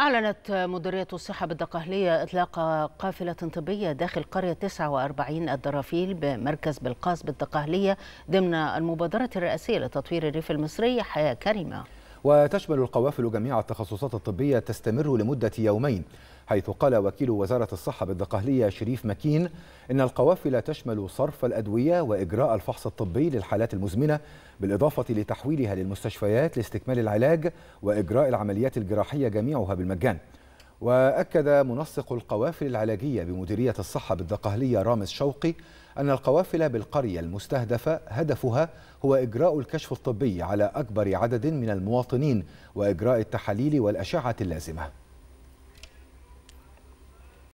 أعلنت مديرية الصحة بالدقهلية إطلاق قافلة طبية داخل قرية 49 الدرافيل بمركز بلقاس بالدقهلية ضمن المبادرة الرئاسية لتطوير الريف المصري حياة كريمة وتشمل القوافل جميع التخصصات الطبية تستمر لمدة يومين حيث قال وكيل وزارة الصحة بالدقهلية شريف مكين إن القوافل تشمل صرف الأدوية وإجراء الفحص الطبي للحالات المزمنة بالإضافة لتحويلها للمستشفيات لاستكمال العلاج وإجراء العمليات الجراحية جميعها بالمجان وأكد منسق القوافل العلاجية بمديرية الصحة بالدقهلية رامز شوقي أن القوافل بالقرية المستهدفة هدفها هو إجراء الكشف الطبي على أكبر عدد من المواطنين وإجراء التحاليل والأشعة اللازمة